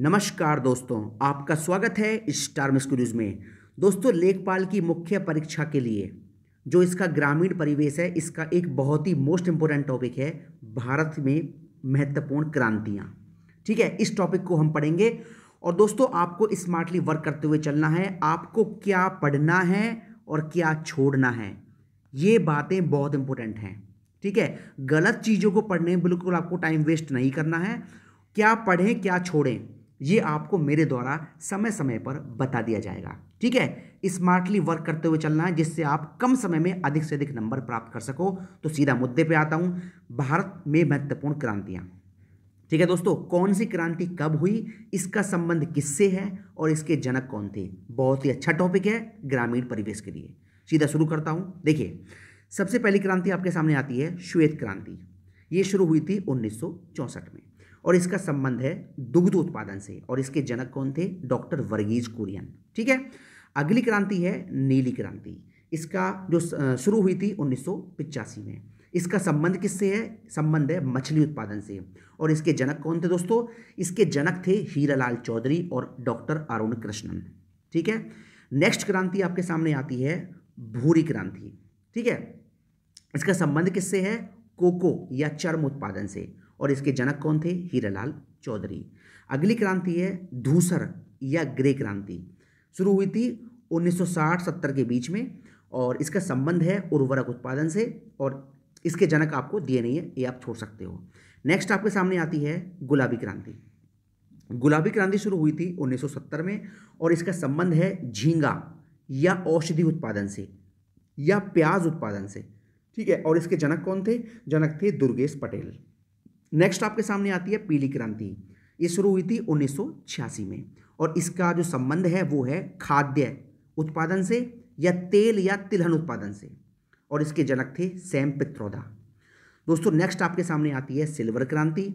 नमस्कार दोस्तों आपका स्वागत है स्टार मिस क्यूज में दोस्तों लेखपाल की मुख्य परीक्षा के लिए जो इसका ग्रामीण परिवेश है इसका एक बहुत ही मोस्ट इम्पोर्टेंट टॉपिक है भारत में महत्वपूर्ण क्रांतियाँ ठीक है इस टॉपिक को हम पढ़ेंगे और दोस्तों आपको स्मार्टली वर्क करते हुए चलना है आपको क्या पढ़ना है और क्या छोड़ना है ये बातें बहुत इंपॉर्टेंट हैं ठीक है गलत चीज़ों को पढ़ने में बिल्कुल आपको टाइम वेस्ट नहीं करना है क्या पढ़ें क्या छोड़ें ये आपको मेरे द्वारा समय समय पर बता दिया जाएगा ठीक है स्मार्टली वर्क करते हुए चलना है जिससे आप कम समय में अधिक से अधिक नंबर प्राप्त कर सको तो सीधा मुद्दे पे आता हूँ भारत में महत्वपूर्ण क्रांतियाँ ठीक है दोस्तों कौन सी क्रांति कब हुई इसका संबंध किससे है और इसके जनक कौन थे बहुत ही अच्छा टॉपिक है ग्रामीण परिवेश के लिए सीधा शुरू करता हूँ देखिए सबसे पहली क्रांति आपके सामने आती है श्वेत क्रांति ये शुरू हुई थी उन्नीस में और इसका संबंध है दुग्ध उत्पादन से और इसके जनक कौन थे डॉक्टर वर्गीज कुरियन ठीक है अगली क्रांति है नीली क्रांति इसका जो शुरू हुई थी उन्नीस में इसका संबंध किससे है संबंध है मछली उत्पादन से और इसके जनक कौन थे दोस्तों इसके जनक थे हीरालाल चौधरी और डॉक्टर अरुण कृष्णन ठीक है नेक्स्ट क्रांति आपके सामने आती है भूरी क्रांति ठीक है इसका संबंध किससे है कोको या चर्म उत्पादन से और इसके जनक कौन थे हीरालाल चौधरी अगली क्रांति है धूसर या ग्रे क्रांति शुरू हुई थी 1960-70 के बीच में और इसका संबंध है उर्वरक उत्पादन से और इसके जनक आपको दिए नहीं है ये आप छोड़ सकते हो नेक्स्ट आपके सामने आती है गुलाबी क्रांति गुलाबी क्रांति शुरू हुई थी 1970 में और इसका संबंध है झींगा या औषधि उत्पादन से या प्याज उत्पादन से ठीक है और इसके जनक कौन थे जनक थे दुर्गेश पटेल नेक्स्ट आपके सामने आती है पीली क्रांति ये शुरू हुई थी उन्नीस में और इसका जो संबंध है वो है खाद्य उत्पादन से या तेल या तिलहन उत्पादन से और इसके जनक थे सैम पित्रोदा दोस्तों नेक्स्ट आपके सामने आती है सिल्वर क्रांति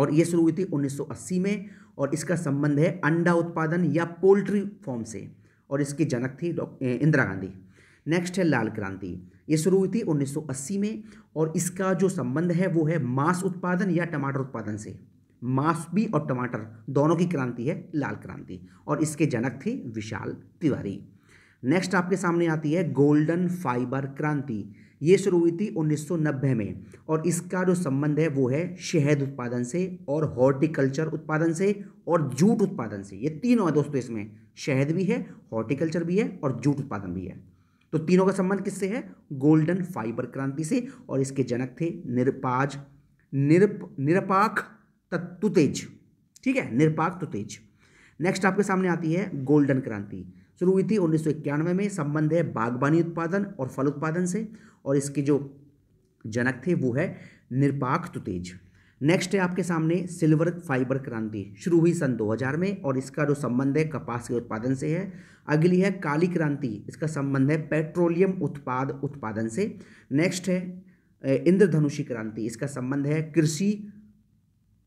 और ये शुरू हुई थी 1980 में और इसका संबंध है अंडा उत्पादन या पोल्ट्री फॉर्म से और इसके जनक थे इंदिरा गांधी नेक्स्ट है लाल क्रांति ये शुरू हुई थी 1980 में और इसका जो संबंध है वो है मांस उत्पादन या टमाटर उत्पादन से मांस भी और टमाटर दोनों की क्रांति है लाल क्रांति और इसके जनक थे विशाल तिवारी नेक्स्ट आपके सामने आती है गोल्डन फाइबर क्रांति ये शुरू हुई थी 1990 में और इसका जो संबंध है वो है शहद उत्पादन से और हॉर्टिकल्चर उत्पादन से और जूट उत्पादन से ये तीनों है दोस्तों इसमें शहद भी है हॉर्टिकल्चर भी है और जूट उत्पादन भी है तो तीनों का संबंध किससे है गोल्डन फाइबर क्रांति से और इसके जनक थे निरपाज निरप निरपाक तत्तुतेज ठीक है निरपाक तुतेज नेक्स्ट आपके सामने आती है गोल्डन क्रांति शुरू हुई थी उन्नीस में संबंध है बागवानी उत्पादन और फल उत्पादन से और इसके जो जनक थे वो है निरपाक तुतेज नेक्स्ट है आपके सामने सिल्वर फाइबर क्रांति शुरू हुई सन 2000 में और इसका जो संबंध है कपास के उत्पादन से है अगली है काली क्रांति इसका संबंध है पेट्रोलियम उत्पाद उत्पादन से नेक्स्ट है इंद्रधनुषी क्रांति इसका संबंध है कृषि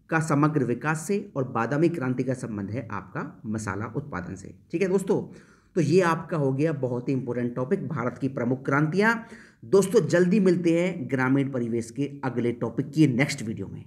का समग्र विकास से और बादामी क्रांति का संबंध है आपका मसाला उत्पादन से ठीक है दोस्तों तो ये आपका हो गया बहुत ही इंपॉर्टेंट टॉपिक भारत की प्रमुख क्रांतियां दोस्तों जल्दी मिलते हैं ग्रामीण परिवेश के अगले टॉपिक की नेक्स्ट वीडियो में